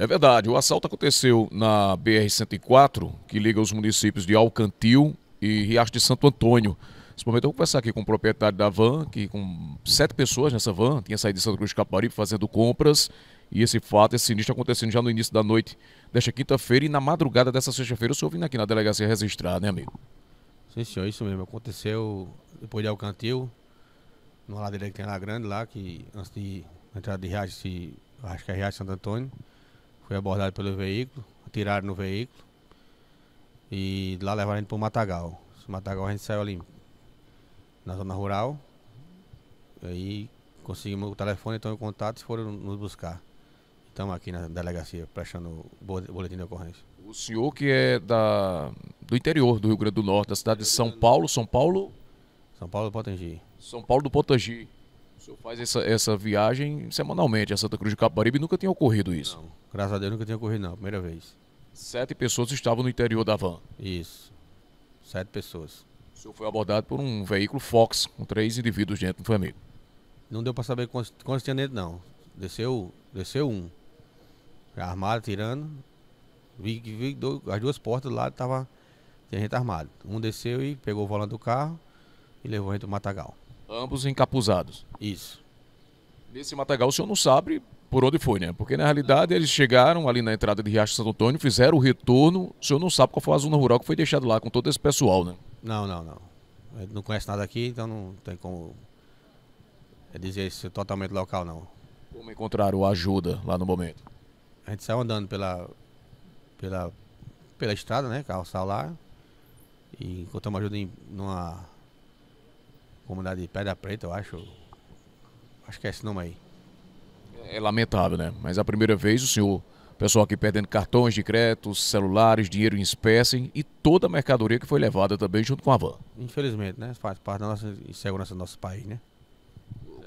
É verdade, o assalto aconteceu na BR-104, que liga os municípios de Alcantil e Riacho de Santo Antônio. Nesse momento eu vou conversar aqui com o proprietário da van, que com sete pessoas nessa van, tinha saído de Santa Cruz de Caparibe fazendo compras, e esse fato, esse sinistro acontecendo já no início da noite desta quinta-feira e na madrugada dessa sexta-feira, o senhor vindo aqui na delegacia registrar, né amigo? Sim senhor, isso mesmo, aconteceu depois de Alcantil, numa ladeira que tem lá grande lá, que antes de entrar de Riacho, acho que é Riacho Santo Antônio, foi abordado pelo veículo, atiraram no veículo. E lá levaram gente para o Matagal. Esse Matagal a gente saiu ali na zona rural. Aí conseguimos o telefone, então em contato e foram nos buscar. Estamos aqui na delegacia prestando boletim de ocorrência. O senhor que é da, do interior do Rio Grande do Norte, da cidade de São Paulo, São Paulo? São Paulo do Potengi. São Paulo do Potengi senhor faz essa, essa viagem semanalmente a Santa Cruz de Caparibe nunca tinha ocorrido isso? Não, graças a Deus nunca tinha ocorrido não, primeira vez. Sete pessoas estavam no interior da van? Isso, sete pessoas. O senhor foi abordado por um veículo Fox com três indivíduos dentro do família? Não deu para saber quantos, quantos tinha dentro não, desceu, desceu um, armado, tirando, vi que as duas portas lado tava, tinha gente armada. Um desceu e pegou o volante do carro e levou a gente pro Matagal. Ambos encapuzados. Isso. Nesse matagal o senhor não sabe por onde foi, né? Porque na realidade eles chegaram ali na entrada de Riacho Santo Antônio, fizeram o retorno. O senhor não sabe qual foi a zona rural que foi deixado lá com todo esse pessoal, né? Não, não, não. Eu não conhece nada aqui, então não tem como é, dizer isso é totalmente local, não. Como encontraram ajuda lá no momento? A gente saiu andando pela, pela, pela estrada, né? Calçal lá. E encontramos ajuda em, numa Comunidade de Pedra Preta, eu acho. Acho que é esse nome aí. É, é lamentável, né? Mas a primeira vez o senhor, o pessoal aqui perdendo cartões de crédito, celulares, dinheiro em espécie e toda a mercadoria que foi levada também junto com a van. Infelizmente, né? Faz parte da nossa insegurança do nosso país, né?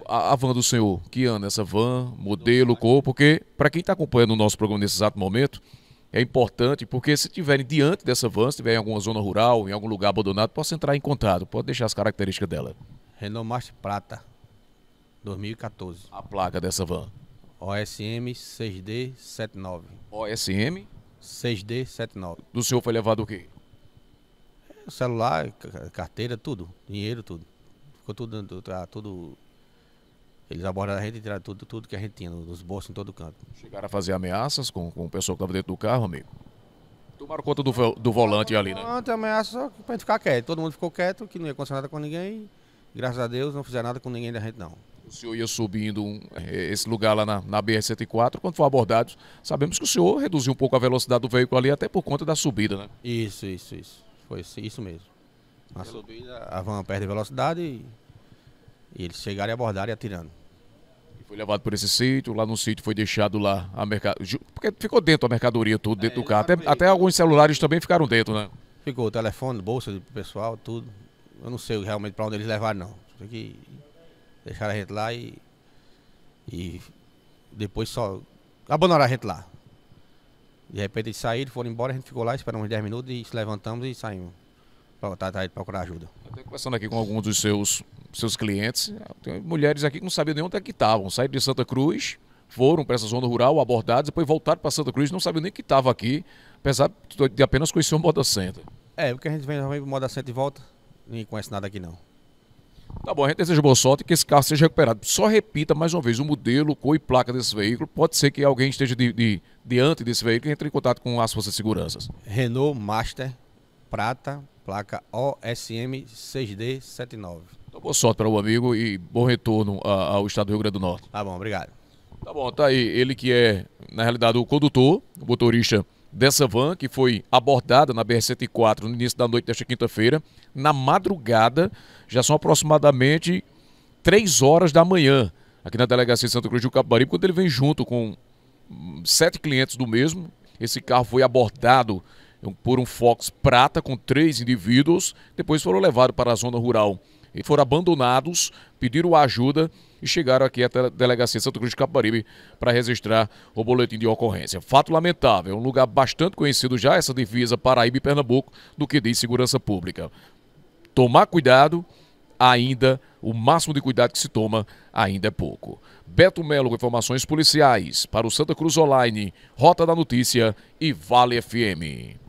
A, a van do senhor, que ano essa van, modelo, cor, porque para quem está acompanhando o nosso programa nesse exato momento, é importante, porque se tiverem diante dessa van, se tiver em alguma zona rural, em algum lugar abandonado, possa entrar em contato, pode deixar as características dela. Renault March Prata, 2014. A placa dessa van? OSM 6D79. OSM? 6D79. Do senhor foi levado o quê? O celular, carteira, tudo. Dinheiro, tudo. Ficou tudo. tudo, tudo eles abordaram a gente e tiraram tudo, tudo que a gente tinha nos bolsos em todo canto. Chegaram a fazer ameaças com, com o pessoal que estava dentro do carro, amigo? Tomaram conta do, do volante ali, né? Não, ameaça só pra gente ficar quieto. Todo mundo ficou quieto, que não ia acontecer nada com ninguém. Graças a Deus não fizeram nada com ninguém da gente, não. O senhor ia subindo é, esse lugar lá na, na BR-104, quando foi abordado, sabemos que o senhor reduziu um pouco a velocidade do veículo ali, até por conta da subida, né? Isso, isso, isso. Foi isso mesmo. Na subida, a van perde velocidade e, e eles chegaram e abordaram e atirando. Foi levado por esse sítio, lá no sítio foi deixado lá a mercadoria. Porque ficou dentro a mercadoria, tudo dentro é, do carro. Até, até, alguns celulares também ficaram dentro, né? Ficou, telefone, bolsa do pessoal, tudo eu não sei realmente para onde eles levaram, não. Tem que deixar a gente lá e. E depois só. Abandonaram a gente lá. De repente eles saíram, foram embora, a gente ficou lá, esperamos uns 10 minutos e se levantamos e saímos. para tá, procurar ajuda. Até conversando aqui com alguns dos seus, seus clientes, tem mulheres aqui que não sabiam nem onde é que estavam. Saíram de Santa Cruz, foram para essa zona rural, abordados, depois voltaram para Santa Cruz, não sabiam nem que estava aqui, apesar de apenas conhecer o Moda Center. É, porque a gente vem, vem Moda Center e volta. Ninguém conhece nada aqui não. Tá bom, a gente deseja boa sorte que esse carro seja recuperado. Só repita mais uma vez o modelo, cor e placa desse veículo. Pode ser que alguém esteja de, de, diante desse veículo e entre em contato com as forças de seguranças. Renault Master Prata, placa OSM 6D79. Então, boa sorte para o amigo e bom retorno ao estado do Rio Grande do Norte. Tá bom, obrigado. Tá bom, tá aí. Ele que é, na realidade, o condutor, o motorista dessa van que foi abordada na BR-104 no início da noite desta quinta-feira. Na madrugada, já são aproximadamente 3 horas da manhã, aqui na delegacia de Santa Cruz do Capibaribe, quando ele vem junto com sete clientes do mesmo. Esse carro foi abordado por um Fox prata com três indivíduos, depois foram levados para a zona rural e foram abandonados, pediram ajuda e chegaram aqui até a delegacia Santa Cruz de Caparibe para registrar o boletim de ocorrência. Fato lamentável, um lugar bastante conhecido já, essa divisa Paraíba e Pernambuco, do que diz segurança pública. Tomar cuidado, ainda o máximo de cuidado que se toma ainda é pouco. Beto Melo com informações policiais para o Santa Cruz Online, Rota da Notícia e Vale FM.